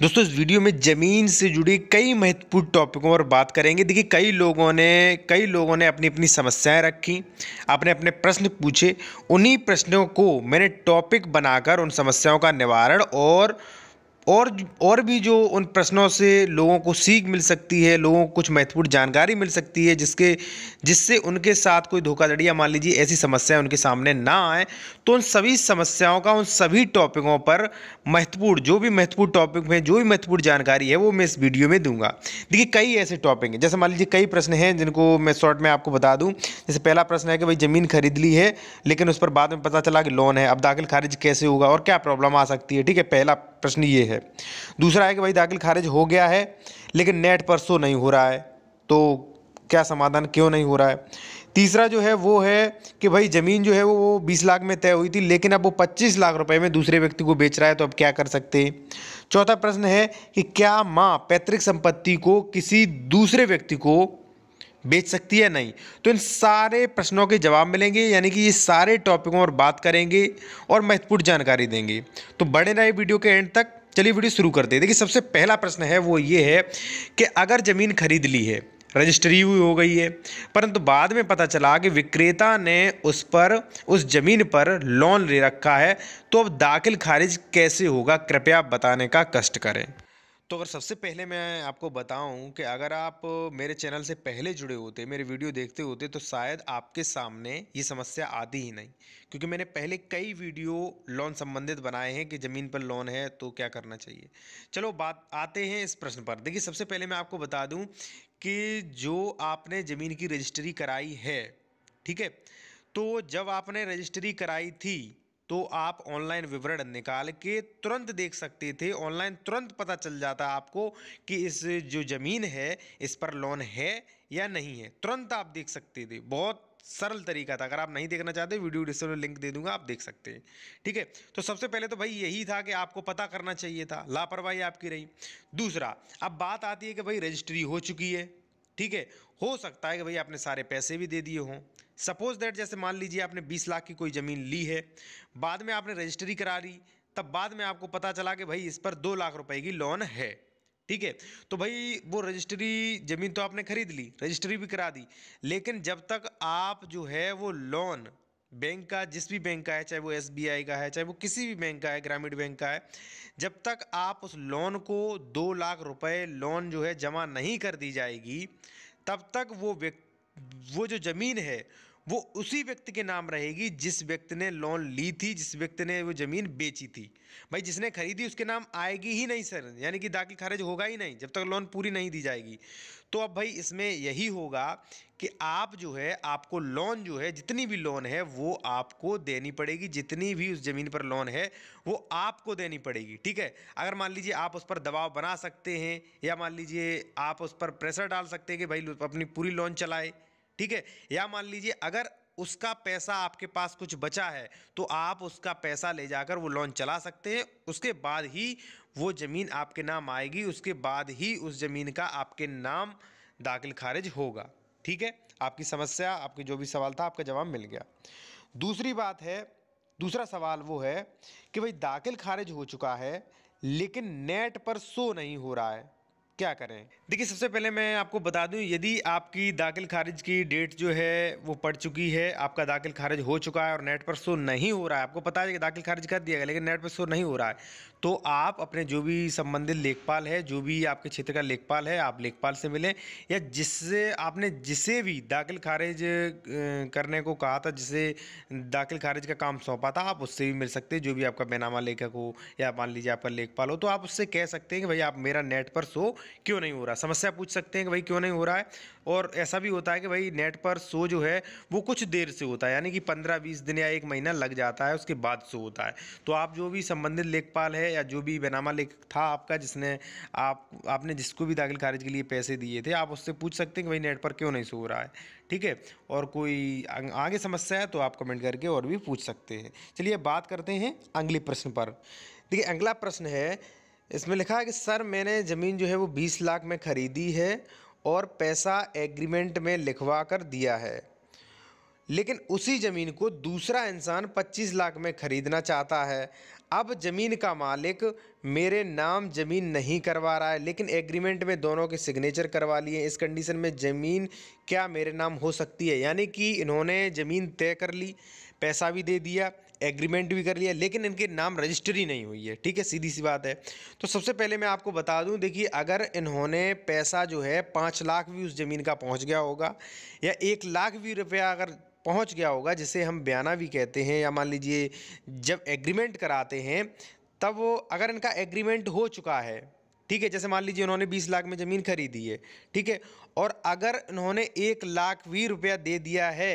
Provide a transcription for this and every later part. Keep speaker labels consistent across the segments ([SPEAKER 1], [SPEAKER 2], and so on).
[SPEAKER 1] दोस्तों इस वीडियो में ज़मीन से जुड़ी कई महत्वपूर्ण टॉपिकों पर बात करेंगे देखिए कई लोगों ने कई लोगों ने अपनी अपनी समस्याएं रखी अपने अपने प्रश्न पूछे उन्हीं प्रश्नों को मैंने टॉपिक बनाकर उन समस्याओं का निवारण और और और भी जो उन प्रश्नों से लोगों को सीख मिल सकती है लोगों को कुछ महत्वपूर्ण जानकारी मिल सकती है जिसके जिससे उनके साथ कोई धोखाधड़ी या मान लीजिए ऐसी समस्याएं उनके सामने ना आए तो उन सभी समस्याओं का उन सभी टॉपिकों पर महत्वपूर्ण जो भी महत्वपूर्ण टॉपिक में जो भी महत्वपूर्ण जानकारी है वो मैं इस वीडियो में दूंगा देखिए कई ऐसे टॉपिक हैं जैसे मान लीजिए कई प्रश्न हैं जिनको मैं शॉर्ट में आपको बता दूँ जैसे पहला प्रश्न है कि भाई ज़मीन खरीद ली है लेकिन उस पर बाद में पता चला कि लोन है अब दाखिल खारिज कैसे होगा और क्या प्रॉब्लम आ सकती है ठीक है पहला प्रश्न ये है दूसरा है कि भाई दाखिल खारिज हो गया है लेकिन नेट पर शो नहीं हो रहा है तो क्या समाधान क्यों नहीं हो रहा है तीसरा जो है वो है कि भाई ज़मीन जो है वो वो बीस लाख में तय हुई थी लेकिन अब वो पच्चीस लाख रुपए में दूसरे व्यक्ति को बेच रहा है तो अब क्या कर सकते हैं चौथा प्रश्न है कि क्या माँ पैतृक संपत्ति को किसी दूसरे व्यक्ति को बेच सकती है नहीं तो इन सारे प्रश्नों के जवाब मिलेंगे यानी कि ये सारे टॉपिकों पर बात करेंगे और महत्वपूर्ण जानकारी देंगे तो बने रहे वीडियो के एंड तक चलिए वीडियो शुरू करते हैं देखिए सबसे पहला प्रश्न है वो ये है कि अगर ज़मीन खरीद ली है रजिस्ट्री हुई हो गई है परंतु बाद में पता चला कि विक्रेता ने उस पर उस ज़मीन पर लोन ले रखा है तो अब दाखिल खारिज कैसे होगा कृपया बताने का कष्ट करें तो अगर सबसे पहले मैं आपको बताऊं कि अगर आप मेरे चैनल से पहले जुड़े होते मेरे वीडियो देखते होते तो शायद आपके सामने ये समस्या आती ही नहीं क्योंकि मैंने पहले कई वीडियो लोन संबंधित बनाए हैं कि ज़मीन पर लोन है तो क्या करना चाहिए चलो बात आते हैं इस प्रश्न पर देखिए सबसे पहले मैं आपको बता दूँ कि जो आपने ज़मीन की रजिस्ट्री कराई है ठीक है तो जब आपने रजिस्ट्री कराई थी तो आप ऑनलाइन विवरण निकाल के तुरंत देख सकते थे ऑनलाइन तुरंत पता चल जाता आपको कि इस जो ज़मीन है इस पर लोन है या नहीं है तुरंत आप देख सकते थे बहुत सरल तरीका था अगर आप नहीं देखना चाहते वीडियो डिस्क्रिप्शन में लिंक दे दूंगा आप देख सकते हैं ठीक है तो सबसे पहले तो भाई यही था कि आपको पता करना चाहिए था लापरवाही आपकी रही दूसरा अब बात आती है कि भाई रजिस्ट्री हो चुकी है ठीक है हो सकता है कि भाई आपने सारे पैसे भी दे दिए हों सपोज़ दैट जैसे मान लीजिए आपने 20 लाख की कोई ज़मीन ली है बाद में आपने रजिस्ट्री करा ली तब बाद में आपको पता चला कि भाई इस पर दो लाख रुपए की लोन है ठीक है तो भाई वो रजिस्ट्री ज़मीन तो आपने खरीद ली रजिस्ट्री भी करा दी लेकिन जब तक आप जो है वो लोन बैंक का जिस भी बैंक का है चाहे वो एस का है चाहे वो किसी भी बैंक का है ग्रामीण बैंक का है जब तक आप उस लोन को दो लाख रुपए लोन जो है जमा नहीं कर दी जाएगी तब तक वो व्यक्ति वो जो ज़मीन है वो उसी व्यक्ति के नाम रहेगी जिस व्यक्ति ने लोन ली थी जिस व्यक्ति ने वो ज़मीन बेची थी भाई जिसने खरीदी उसके नाम आएगी ही नहीं सर यानी कि दाखिल खारिज होगा ही नहीं जब तक लोन पूरी नहीं दी जाएगी तो अब भाई इसमें यही होगा कि आप जो है आपको लोन जो है जितनी भी लोन है वो आपको देनी पड़ेगी जितनी भी उस ज़मीन पर लोन है वो आपको देनी पड़ेगी ठीक है अगर मान लीजिए आप उस पर दबाव बना सकते हैं या मान लीजिए आप उस पर प्रेशर डाल सकते हैं कि भाई अपनी पूरी लोन चलाए ठीक है या मान लीजिए अगर उसका पैसा आपके पास कुछ बचा है तो आप उसका पैसा ले जाकर वो लोन चला सकते हैं उसके बाद ही वो ज़मीन आपके नाम आएगी उसके बाद ही उस ज़मीन का आपके नाम दाखिल खारिज होगा ठीक है आपकी समस्या आपके जो भी सवाल था आपका जवाब मिल गया दूसरी बात है दूसरा सवाल वो है कि भाई दाखिल खारिज हो चुका है लेकिन नेट पर शो नहीं हो रहा है क्या करें देखिए सबसे पहले मैं आपको बता दूं यदि आपकी दाखिल खारिज की डेट जो है वो पड़ चुकी है आपका दाखिल खारिज हो चुका है और नेट पर शो नहीं हो रहा है आपको पता है कि दाखिल खारिज कर दिया गया लेकिन नेट पर शो नहीं हो रहा है तो आप अपने जो भी संबंधित लेखपाल है जो भी आपके क्षेत्र का लेखपाल है आप लेखपाल से मिलें या जिससे आपने जिसे भी दाखिल खारिज करने को कहा था जिसे दाखिल खारिज का काम सौंपा था आप उससे भी मिल सकते हैं जो भी आपका बैनामा लेखक हो या मान लीजिए आपका लेखपाल हो तो आप उससे कह सकते हैं कि भाई आप मेरा नेट पर शो क्यों नहीं हो रहा समस्या पूछ सकते हैं कि भाई क्यों नहीं हो रहा है और ऐसा भी होता है कि भाई नेट पर शो जो है वो कुछ देर से होता है यानी कि पंद्रह बीस दिन या एक महीना लग जाता है उसके बाद शो होता है तो आप जो भी संबंधित लेखपाल है या जो भी बेनामा लेख था आपका जिसने आप आपने जिसको भी दाखिल खारिज के लिए पैसे दिए थे आप उससे पूछ सकते हैं कि भाई नेट पर क्यों नहीं शो हो रहा है ठीक है और कोई आगे समस्या है तो आप कमेंट करके और भी पूछ सकते हैं चलिए बात करते हैं अगले प्रश्न पर देखिए अगला प्रश्न है इसमें लिखा है कि सर मैंने ज़मीन जो है वो बीस लाख में ख़रीदी है और पैसा एग्रीमेंट में लिखवा कर दिया है लेकिन उसी ज़मीन को दूसरा इंसान 25 लाख में ख़रीदना चाहता है अब ज़मीन का मालिक मेरे नाम ज़मीन नहीं करवा रहा है लेकिन एग्रीमेंट में दोनों के सिग्नेचर करवा लिए इस कंडीशन में ज़मीन क्या मेरे नाम हो सकती है यानी कि इन्होंने ज़मीन तय कर ली पैसा भी दे दिया एग्रीमेंट भी कर लिया लेकिन इनके नाम रजिस्ट्री नहीं हुई है ठीक है सीधी सी बात है तो सबसे पहले मैं आपको बता दूं देखिए अगर इन्होंने पैसा जो है पाँच लाख भी उस ज़मीन का पहुंच गया होगा या एक लाख भी रुपया अगर पहुंच गया होगा जिसे हम बयाना भी कहते हैं या मान लीजिए जब एग्रीमेंट कराते हैं तब अगर इनका एग्रीमेंट हो चुका है ठीक है जैसे मान लीजिए उन्होंने बीस लाख में ज़मीन खरीदी है ठीक है और अगर उन्होंने एक लाख भी रुपया दे दिया है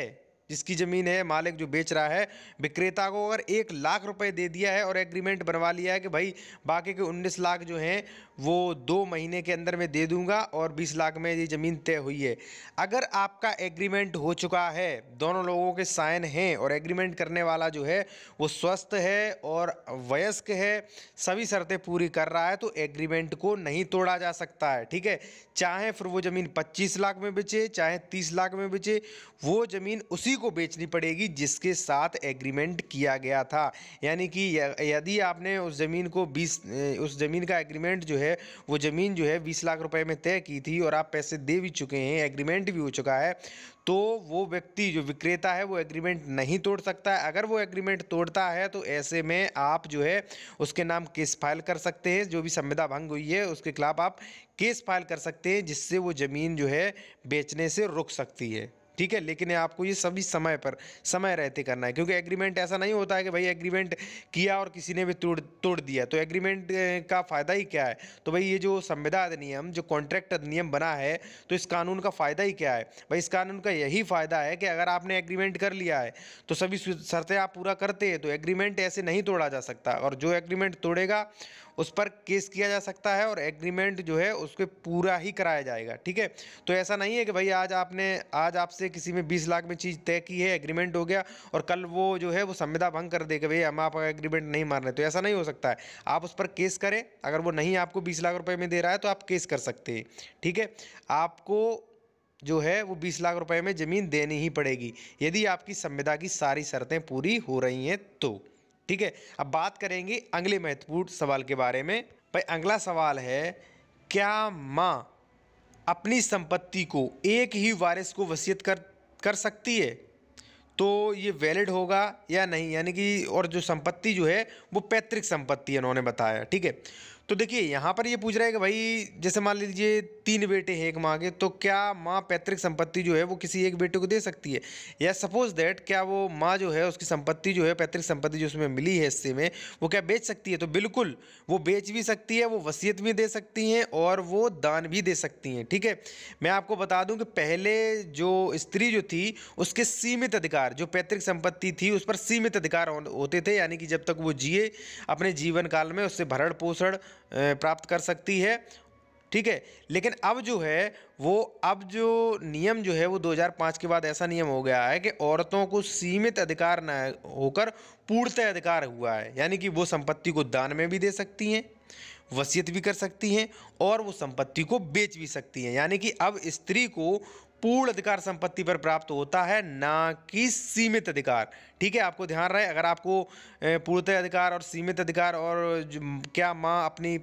[SPEAKER 1] जिसकी ज़मीन है मालिक जो बेच रहा है विक्रेता को अगर एक लाख रुपए दे दिया है और एग्रीमेंट बनवा लिया है कि भाई बाकी के उन्नीस लाख जो हैं वो दो महीने के अंदर में दे दूंगा और बीस लाख में ये ज़मीन तय हुई है अगर आपका एग्रीमेंट हो चुका है दोनों लोगों के साइन हैं और एग्रीमेंट करने वाला जो है वो स्वस्थ है और वयस्क है सभी शर्तें पूरी कर रहा है तो एग्रीमेंट को नहीं तोड़ा जा सकता है ठीक है चाहे फिर वो ज़मीन पच्चीस लाख में बेचे चाहे तीस लाख में बेचे वो ज़मीन उसी को बेचनी पड़ेगी जिसके साथ एग्रीमेंट किया गया था यानी कि यदि आपने उस ज़मीन को बीस उस ज़मीन का एग्रीमेंट जो है वो ज़मीन जो है बीस लाख रुपए में तय की थी और आप पैसे दे भी चुके हैं एग्रीमेंट भी हो चुका है तो वो व्यक्ति जो विक्रेता है वो एग्रीमेंट नहीं तोड़ सकता है अगर वो एग्रीमेंट तोड़ता है तो ऐसे में आप जो है उसके नाम केस फाइल कर सकते हैं जो भी संविदा भंग हुई है उसके खिलाफ आप केस फाइल कर सकते हैं जिससे वो ज़मीन जो है बेचने से रुक सकती है ठीक है लेकिन आपको ये सभी समय पर समय रहते करना है क्योंकि एग्रीमेंट ऐसा नहीं होता है कि भाई एग्रीमेंट किया और किसी ने भी तोड़ तोड़ दिया तो एग्रीमेंट का फ़ायदा ही क्या है तो भाई ये जो संविदा अधिनियम जो कॉन्ट्रैक्ट अधिनियम बना है तो इस कानून का फ़ायदा ही क्या है भाई इस कानून का यही फ़ायदा है कि अगर आपने एग्रीमेंट कर लिया है तो सभी शर्तें आप पूरा करते हैं तो एग्रीमेंट ऐसे नहीं तोड़ा जा सकता और जो एग्रीमेंट तोड़ेगा उस पर केस किया जा सकता है और एग्रीमेंट जो है उसके पूरा ही कराया जाएगा ठीक है तो ऐसा नहीं है कि भाई आज आपने आज आपसे किसी में बीस लाख में चीज़ तय की है एग्रीमेंट हो गया और कल वो जो है वो संविदा भंग कर दे भाई हम आपका एग्रीमेंट नहीं मान रहे तो ऐसा नहीं हो सकता है आप उस पर केस करें अगर वो नहीं आपको बीस लाख रुपये में दे रहा है तो आप केस कर सकते हैं ठीक है आपको जो है वो बीस लाख रुपए में ज़मीन देनी ही पड़ेगी यदि आपकी संविदा की सारी शर्तें पूरी हो रही हैं तो ठीक है अब बात करेंगे अगले महत्वपूर्ण सवाल के बारे में भाई अगला सवाल है क्या माँ अपनी संपत्ति को एक ही वारिस को वसीयत कर कर सकती है तो ये वैलिड होगा या नहीं यानी कि और जो संपत्ति जो है वो पैतृक संपत्ति है उन्होंने बताया ठीक है तो देखिए यहाँ पर ये पूछ रहा है कि भाई जैसे मान लीजिए तीन बेटे हैं एक माँ के तो क्या माँ पैतृक संपत्ति जो है वो किसी एक बेटे को दे सकती है या सपोज दैट क्या वो माँ जो है उसकी संपत्ति जो है पैतृक संपत्ति जो उसमें मिली है हिस्से में वो क्या बेच सकती है तो बिल्कुल वो बेच भी सकती है वो वसीयत भी दे सकती हैं और वो दान भी दे सकती हैं ठीक है मैं आपको बता दूँ कि पहले जो स्त्री जो थी उसके सीमित अधिकार जो पैतृक संपत्ति थी उस पर सीमित अधिकार होते थे यानी कि जब तक वो जिए अपने जीवन काल में उससे भरण पोषण प्राप्त कर सकती है ठीक है लेकिन अब जो है वो अब जो नियम जो है वो 2005 के बाद ऐसा नियम हो गया है कि औरतों को सीमित अधिकार न होकर पूर्णतः अधिकार हुआ है यानी कि वो संपत्ति को दान में भी दे सकती हैं वसीयत भी कर सकती हैं और वो संपत्ति को बेच भी सकती हैं यानी कि अब स्त्री को पूर्ण अधिकार संपत्ति पर प्राप्त होता है ना कि सीमित अधिकार ठीक है आपको ध्यान रहे अगर आपको पूर्णतः अधिकार और सीमित अधिकार और क्या माँ अपनी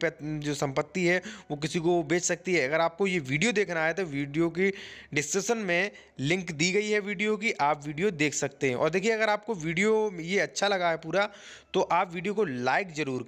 [SPEAKER 1] जो संपत्ति है वो किसी को बेच सकती है अगर आपको ये वीडियो देखना है तो वीडियो की डिस्क्रिप्शन में लिंक दी गई है वीडियो की आप वीडियो देख सकते हैं और देखिए अगर आपको वीडियो ये अच्छा लगा है पूरा तो आप वीडियो को लाइक ज़रूर करें